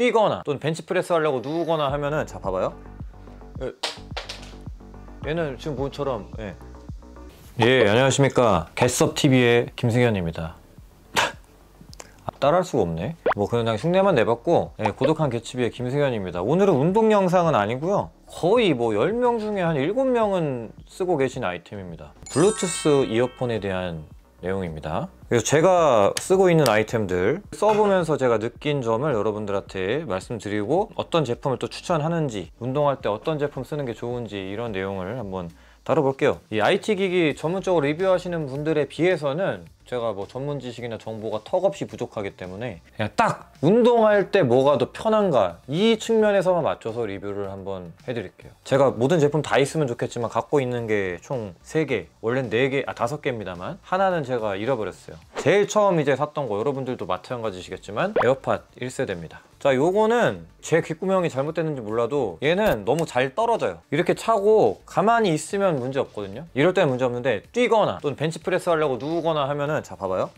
뛰거나 또는 벤치프레스 하려고 누우거나 하면은 자 봐봐요 예. 얘는 지금 보처럼 예. 예 안녕하십니까 개썹TV의 김승현입니다 아, 따라할 수가 없네 뭐 그냥 흉내만 내봤고 예, 고독한 개츠비의 김승현입니다 오늘은 운동 영상은 아니고요 거의 뭐 10명 중에 한 7명은 쓰고 계신 아이템입니다 블루투스 이어폰에 대한 내용입니다 그래서 제가 쓰고 있는 아이템들 써보면서 제가 느낀 점을 여러분들한테 말씀드리고 어떤 제품을 또 추천하는지 운동할 때 어떤 제품 쓰는 게 좋은지 이런 내용을 한번 다뤄볼게요 이 IT 기기 전문적으로 리뷰하시는 분들에 비해서는 제가 뭐 전문 지식이나 정보가 턱없이 부족하기 때문에 그냥 딱 운동할 때 뭐가 더 편한가 이 측면에서만 맞춰서 리뷰를 한번 해드릴게요 제가 모든 제품 다 있으면 좋겠지만 갖고 있는 게 총 3개 원래는 4개, 아 5개입니다만 하나는 제가 잃어버렸어요 제일 처음 이제 샀던 거 여러분들도 마찬가지시겠지만 에어팟 1세대입니다 자 요거는 제 귓구멍이 잘못됐는지 몰라도 얘는 너무 잘 떨어져요 이렇게 차고 가만히 있으면 문제 없거든요 이럴 때는 문제 없는데 뛰거나 또는 벤치프레스 하려고 누우거나 하면은 자 봐봐요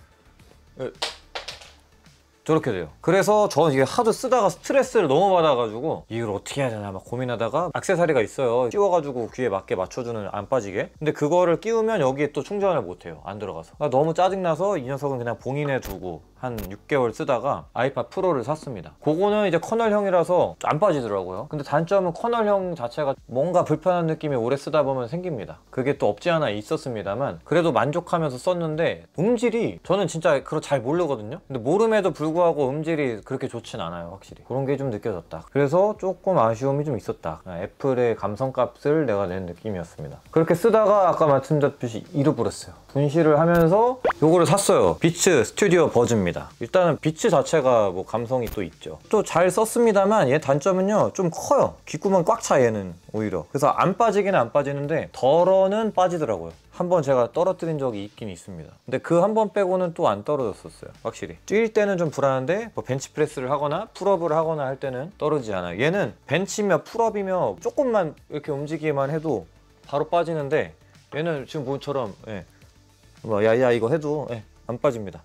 저렇게 돼요 그래서 저는 이게 하도 쓰다가 스트레스를 너무 받아가지고 이걸 어떻게 해야 되나 막 고민하다가 악세사리가 있어요 끼워가지고 귀에 맞게 맞춰주는 안 빠지게 근데 그거를 끼우면 여기에 또 충전을 못해요 안 들어가서 그러니까 너무 짜증나서 이 녀석은 그냥 봉인해 두고 한 6개월 쓰다가 아이팟 프로를 샀습니다 그거는 이제 커널형이라서 안 빠지더라고요 근데 단점은 커널형 자체가 뭔가 불편한 느낌이 오래 쓰다 보면 생깁니다 그게 또 없지 않아 있었습니다만 그래도 만족하면서 썼는데 음질이 저는 진짜 그걸 잘 모르거든요 근데 모름에도 불구하고 음질이 그렇게 좋진 않아요 확실히 그런 게 좀 느껴졌다 그래서 조금 아쉬움이 좀 있었다 애플의 감성값을 내가 낸 느낌이었습니다 그렇게 쓰다가 아까 말씀드렸듯이 잃어버렸어요 분실을 하면서 요거를 샀어요 비츠 스튜디오 버즈입니다 좋니다 일단은 비치 자체가 뭐 감성이 또 있죠 또 잘 썼습니다만 얘 단점은요 좀 커요 귓구멍 꽉차 얘는 오히려 그래서 안 빠지긴 안 빠지는데 덜어는 빠지더라고요 한번 제가 떨어뜨린 적이 있긴 있습니다 근데 그 한번 빼고는 또 안 떨어졌었어요 확실히 뛸 때는 좀 불안한데 뭐 벤치프레스를 하거나 풀업을 하거나 할 때는 떨어지지 않아요 얘는 벤치며 풀업이며 조금만 이렇게 움직이기만 해도 바로 빠지는데 얘는 지금 모처럼 예. 뭐 야야 이거 해도 예, 안 빠집니다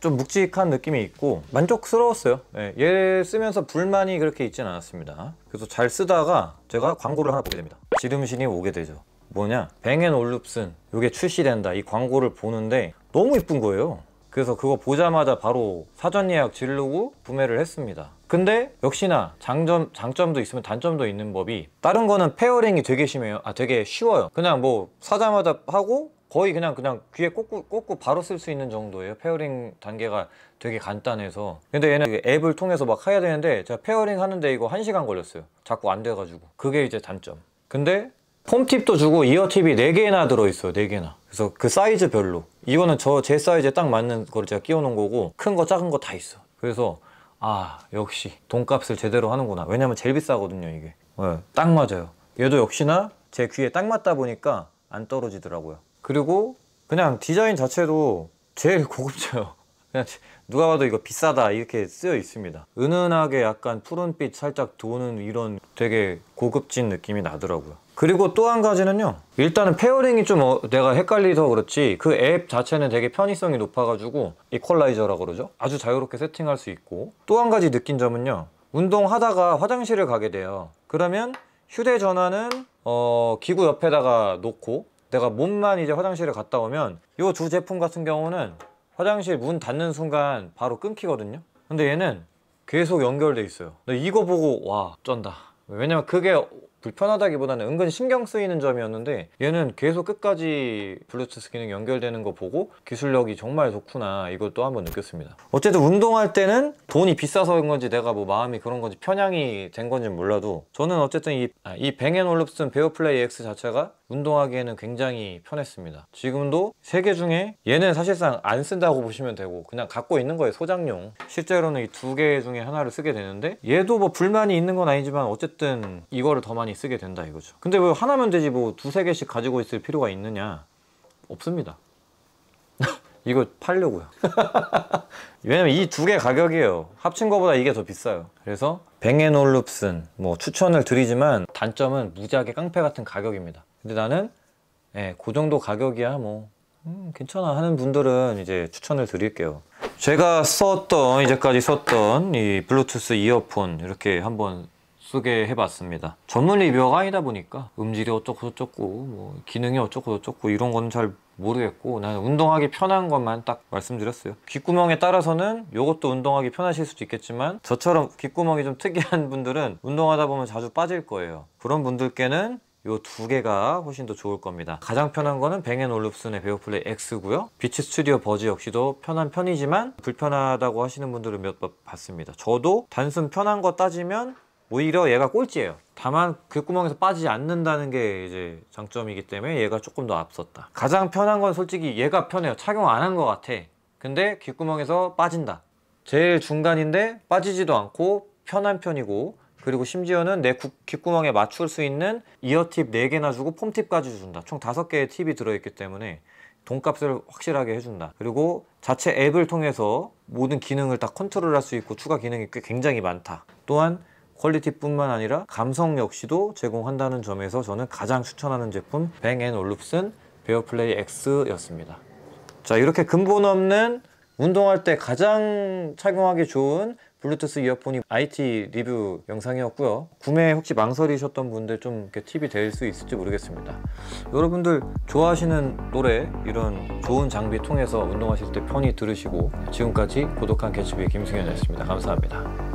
좀 묵직한 느낌이 있고 만족스러웠어요 네, 얘 쓰면서 불만이 그렇게 있진 않았습니다 그래서 잘 쓰다가 제가 광고를 하나 보게 됩니다 지름신이 오게 되죠 뭐냐 뱅앤올룹슨 이게 출시된다 이 광고를 보는데 너무 이쁜 거예요 그래서 그거 보자마자 바로 사전 예약 지르고 구매를 했습니다 근데 역시나 장점, 장점도 있으면 단점도 있는 법이 다른 거는 페어링이 되게 심해요 아 되게 쉬워요 그냥 뭐 사자마자 하고 거의 그냥 그냥 귀에 꽂고 꽂고 바로 쓸 수 있는 정도예요 페어링 단계가 되게 간단해서 근데 얘는 그 앱을 통해서 막 해야 되는데 제가 페어링 하는데 이거 한시간 걸렸어요 자꾸 안 돼가지고 그게 이제 단점 근데 폼팁도 주고 이어팁이 4개나 들어있어요 4개나 그래서 그 사이즈별로 이거는 저 제 사이즈에 딱 맞는 거를 제가 끼워 놓은 거고 큰 거 작은 거 다 있어 그래서 아 역시 돈값을 제대로 하는구나 왜냐면 제일 비싸거든요 이게 네, 딱 맞아요 얘도 역시나 제 귀에 딱 맞다 보니까 안 떨어지더라고요 그리고 그냥 디자인 자체도 제일 고급져요 그냥 누가 봐도 이거 비싸다 이렇게 쓰여 있습니다 은은하게 약간 푸른빛 살짝 도는 이런 되게 고급진 느낌이 나더라고요 그리고 또 한 가지는요 일단은 페어링이 좀 어, 내가 헷갈리서 그렇지 그 앱 자체는 되게 편의성이 높아가지고 이퀄라이저라고 그러죠 아주 자유롭게 세팅할 수 있고 또 한 가지 느낀 점은요 운동하다가 화장실을 가게 돼요 그러면 휴대전화는 어, 기구 옆에다가 놓고 내가 몸만 이제 화장실에 갔다 오면 이 두 제품 같은 경우는 화장실 문 닫는 순간 바로 끊기거든요 근데 얘는 계속 연결돼 있어요 근데 이거 보고 와 쩐다 왜냐면 그게 불편하다기보다는 은근 신경 쓰이는 점이었는데 얘는 계속 끝까지 블루투스 기능 연결되는 거 보고 기술력이 정말 좋구나 이걸또 한번 느꼈습니다 어쨌든 운동할 때는 돈이 비싸서인 건지 내가 뭐 마음이 그런 건지 편향이 된 건지 몰라도 저는 어쨌든 이, 아, 이 뱅앤올룹슨 베어플레이 X 자체가 운동하기에는 굉장히 편했습니다 지금도 세 개 중에 얘는 사실상 안 쓴다고 보시면 되고 그냥 갖고 있는 거예요 소장용 실제로는 이 두 개 중에 하나를 쓰게 되는데 얘도 뭐 불만이 있는 건 아니지만 어쨌든 이거를 더 많이 쓰게 된다 이거죠 근데 왜 뭐 하나면 되지 뭐 두세 개씩 가지고 있을 필요가 있느냐 없습니다 이거 팔려고요 왜냐면 이 두 개 가격이에요 합친 거보다 이게 더 비싸요 그래서 뱅앤올룹슨 뭐 추천을 드리지만 단점은 무지하게 깡패 같은 가격입니다 근데 나는 예, 그 정도 가격이야 뭐 음, 괜찮아 하는 분들은 이제 추천을 드릴게요 제가 썼던 이제까지 썼던 이 블루투스 이어폰 이렇게 한번 소개해 봤습니다 전문 리뷰가 아니다 보니까 음질이 어쩌고 저쩌고 뭐 기능이 어쩌고 저쩌고 이런 건 잘 모르겠고 나는 운동하기 편한 것만 딱 말씀드렸어요 귓구멍에 따라서는 이것도 운동하기 편하실 수도 있겠지만 저처럼 귓구멍이 좀 특이한 분들은 운동하다 보면 자주 빠질 거예요 그런 분들께는 요두 개가 훨씬 더 좋을 겁니다. 가장 편한 거는 뱅앤올룹슨의 베어플레이 X고요. 비치 스튜디오 버즈 역시도 편한 편이지만 불편하다고 하시는 분들은 몇 번 봤습니다. 저도 단순 편한 거 따지면 오히려 얘가 꼴찌예요. 다만 그 구멍에서 빠지지 않는다는 게 이제 장점이기 때문에 얘가 조금 더 앞섰다. 가장 편한 건 솔직히 얘가 편해요. 착용 안 한 것 같아. 근데 귓구멍에서 빠진다. 제일 중간인데 빠지지도 않고 편한 편이고 그리고 심지어는 내 귓구멍에 맞출 수 있는 이어팁 4개나 주고 폼팁까지 준다 총 5개의 팁이 들어있기 때문에 돈값을 확실하게 해준다 그리고 자체 앱을 통해서 모든 기능을 다 컨트롤할 수 있고 추가 기능이 꽤 굉장히 많다 또한 퀄리티뿐만 아니라 감성 역시도 제공한다는 점에서 저는 가장 추천하는 제품 뱅앤올룹슨 베어플레이 X였습니다 자 이렇게 근본 없는 운동할 때 가장 착용하기 좋은 블루투스 이어폰이 IT 리뷰 영상이었고요 구매 혹시 망설이셨던 분들 좀 이렇게 팁이 될 수 있을지 모르겠습니다 여러분들 좋아하시는 노래 이런 좋은 장비 통해서 운동하실 때 편히 들으시고 지금까지 고독한 개츠비 김승현이었습니다 감사합니다